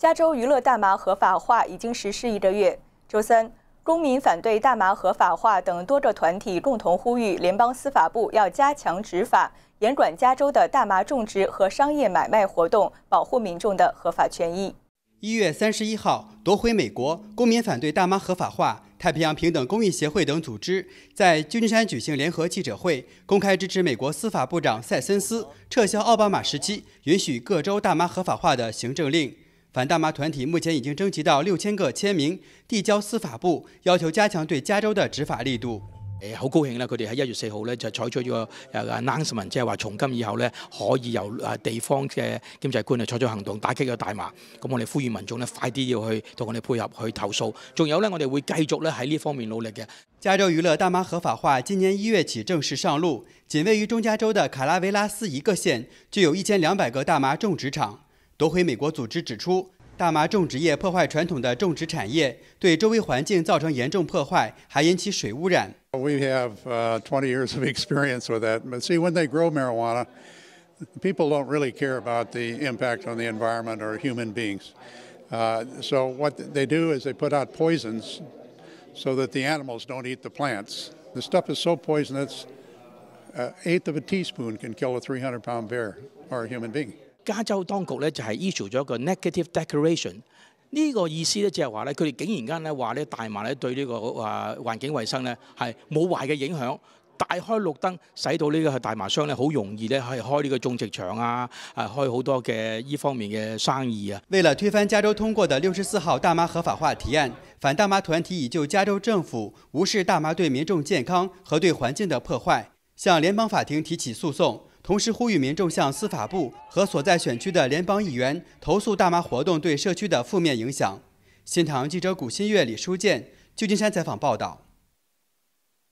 加州娱乐大麻合法化已经实施一个月。周三，公民反对大麻合法化等多个团体共同呼吁联邦司法部要加强执法，严管加州的大麻种植和商业买卖活动，保护民众的合法权益。一月三十一号，夺回美国公民反对大麻合法化、太平洋平等公益协会等组织在金山举行联合记者会，公开支持美国司法部长塞森斯撤销奥巴马时期允许各州大麻合法化的行政令。反大麻團體目前已經徵集到六千個簽名，遞交司法部，要求加強對加州的执法力度。誒，好高興啦！佢哋喺一月四號咧就採取咗誒 announcement，即係話從今以後咧可以由誒地方嘅檢察官嚟採取行動打擊個大麻。咁我哋呼籲民眾咧快啲要去同我哋配合去投訴。仲有咧，我哋會繼續咧喺呢方面努力嘅。加州娛樂大麻合法化，今年一月起正式上路。僅位於中加州的卡拉維拉斯一個縣，就有一千兩百個大麻種植場。夺回美国组织指出，大麻种植业破坏传统的种植产业，对周围环境造成严重破坏，还引起水污染。We have、uh, 20 years of experience with that, but see when they grow marijuana. people don't really care about the impact on the environment or human beings. Uh, so what they do is they put out poisons so that the animals don't eat the plants. The stuff is so poisonous, an uh, eighth of a teaspoon can kill a 300-pound bear or a human being. 加州當局咧就係 i s s u e 咗一個 negative declaration，呢個意思咧就係話咧佢哋竟然間咧話咧大麻咧對呢個啊環境衞生咧係冇壞嘅影響，大開綠燈，使到呢個大麻商咧好容易咧去開呢個種植場啊，開好多嘅依方面嘅生意啊。為了推翻加州通過的十四號大麻合法化提案，反大麻團體已就加州政府无视大麻對民眾健康和對環境的破壞，向聯邦法庭提起訴訟。同时呼吁民众向司法部和所在选区的联邦议员投诉大麻活动对社区的负面影响。新唐记者古新月、李书建，旧金山采访报道。